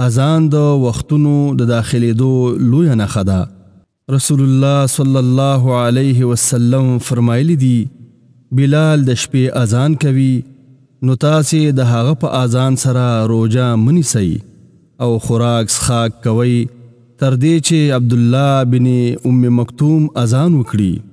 اذان د وختونو د داخلېدو لوی نه خدا رسول الله صلی الله علیه وسلم فرمایلی دی بلال د شپې اذان کوي نو تاسې د هغه په اذان سره روزه منی سي او خوراک څخه کوي تر دې چې عبد الله بن ام مکتوم اذان وکړي